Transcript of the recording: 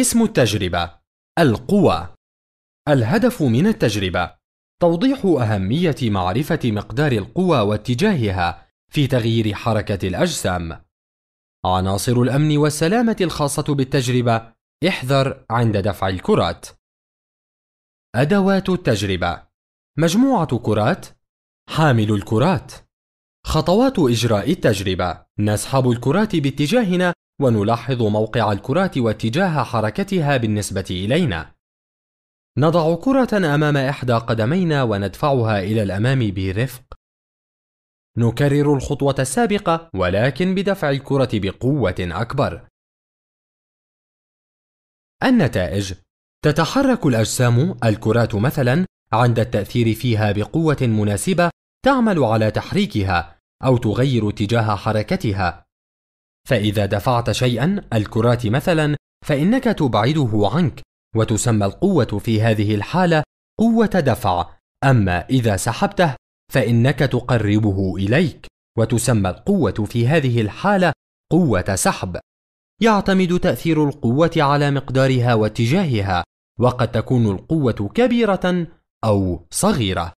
اسم التجربة القوى الهدف من التجربة توضيح أهمية معرفة مقدار القوى واتجاهها في تغيير حركة الأجسام. عناصر الأمن والسلامة الخاصة بالتجربة احذر عند دفع الكرات. أدوات التجربة مجموعة كرات حامل الكرات خطوات إجراء التجربة نسحب الكرات باتجاهنا ونلاحظ موقع الكرة واتجاه حركتها بالنسبة إلينا. نضع كرة أمام إحدى قدمينا وندفعها إلى الأمام برفق. نكرر الخطوة السابقة ولكن بدفع الكرة بقوة أكبر. النتائج: تتحرك الأجسام الكرات مثلاً عند التأثير فيها بقوة مناسبة تعمل على تحريكها أو تغير اتجاه حركتها فإذا دفعت شيئا الكرات مثلا فإنك تبعده عنك وتسمى القوة في هذه الحالة قوة دفع أما إذا سحبته فإنك تقربه إليك وتسمى القوة في هذه الحالة قوة سحب يعتمد تأثير القوة على مقدارها واتجاهها وقد تكون القوة كبيرة أو صغيرة